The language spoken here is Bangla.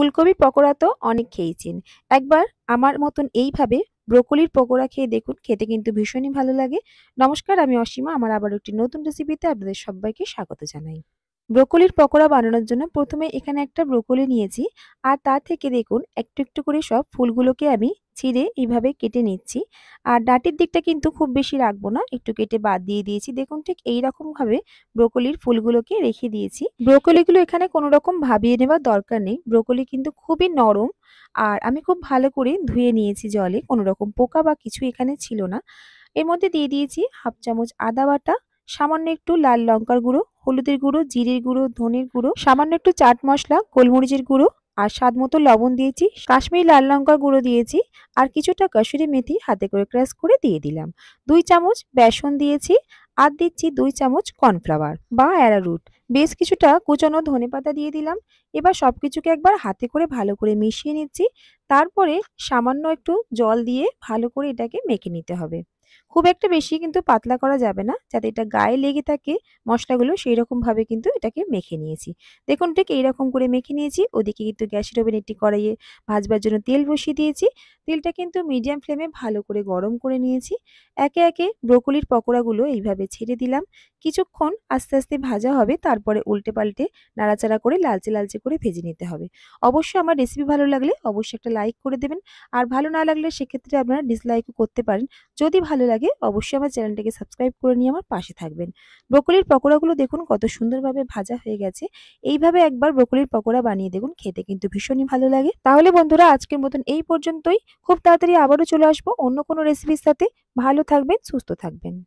ফুলকপি পকোড়া তো অনেক খেয়েছেন একবার আমার মতন এইভাবে ব্রোকলির পকোড়া খেয়ে দেখুন খেতে কিন্তু ভীষণই ভালো লাগে নমস্কার আমি অসীমা আমার আবার একটি নতুন রেসিপিতে আপনাদের সবাইকে স্বাগত জানাই ব্রোকলির পকোড়া বানানোর জন্য প্রথমে এখানে একটা ব্রোকলি নিয়েছি আর তা থেকে দেখুন একটু একটু করে সব ফুলগুলোকে আমি ছিঁড়ে এইভাবে কেটে নিচ্ছি আর ডাটির দিকটা কিন্তু খুব বেশি রাখবো না একটু কেটে বাদ দিয়ে দিয়েছি দেখুন ঠিক এই রকমভাবে ব্রোকলির ফুলগুলোকে রেখে দিয়েছি ব্রোকলিগুলো এখানে কোনো রকম ভাবিয়ে নেওয়ার দরকার নেই ব্রোকলি কিন্তু খুবই নরম আর আমি খুব ভালো করে ধুয়ে নিয়েছি জলে কোনো রকম পোকা বা কিছু এখানে ছিল না এর মধ্যে দিয়ে দিয়েছি হাফ চামচ আদা বাটা সামান্য একটু লাল লঙ্কার গুঁড়ো হলুদের গুঁড়ো জিরের গুঁড়ো ধনের গুঁড়ো সামান্য একটু চাট মশলা গোলমরিচের গুঁড়ো আর স্বাদ মতো লবণ দিয়েছি কাশ্মীরি লাল লঙ্কার গুঁড়ো দিয়েছি আর কিছুটা কাশুরি মেথি হাতে করে ক্রাশ করে দিয়ে দিলাম দুই চামচ বেসন দিয়েছি আর দিচ্ছি দুই চামচ কর্নফ্লাওয়ার বা অ্যারারুট বেশ কিছুটা কুচানো ধনে পাতা দিয়ে দিলাম এবার সব কিছুকে একবার হাতে করে ভালো করে মিশিয়ে নিচ্ছি তারপরে সামান্য একটু জল দিয়ে ভালো করে এটাকে মেখে নিতে হবে খুব একটা বেশি কিন্তু পাতলা করা যাবে না যাতে এটা গায়ে লেগে থাকে মশলাগুলো সেই রকমভাবে কিন্তু এটাকে মেখে নিয়েছি দেখুন ঠিক এইরকম করে মেখে নিয়েছি ওদিকে কিন্তু গ্যাসের ওভেন একটি কড়াইয়ে ভাজবার জন্য তেল বসিয়ে দিয়েছি তেলটা কিন্তু মিডিয়াম ফ্লেমে ভালো করে গরম করে নিয়েছি একে একে ব্রোকলির পকোড়াগুলো এইভাবে ছেড়ে দিলাম কিছুক্ষণ আস্তে আস্তে ভাজা হবে তারপরে উল্টে পাল্টে নাড়াচাড়া করে লালচে লালচে করে ভেজে নিতে হবে অবশ্যই আমার রেসিপি ভালো লাগলে অবশ্যই একটা লাইক করে দেবেন আর ভালো না লাগলে সেক্ষেত্রে আপনারা ডিসলাইকও করতে পারেন যদি ভালো লাগে অবশ্যই আমার চ্যানেলটাকে সাবস্ক্রাইব করে নিয়ে আমার পাশে থাকবেন ব্রকলির পকোড়াগুলো দেখুন কত সুন্দরভাবে ভাজা হয়ে গেছে এইভাবে একবার ব্রকলির পকোড়া বানিয়ে দেখুন খেতে কিন্তু ভীষণই ভালো লাগে তাহলে বন্ধুরা আজকের মতন এই পর্যন্তই খুব তাড়াতাড়ি আবারও চলে আসবো অন্য কোনো রেসিপির সাথে ভালো থাকবেন সুস্থ থাকবেন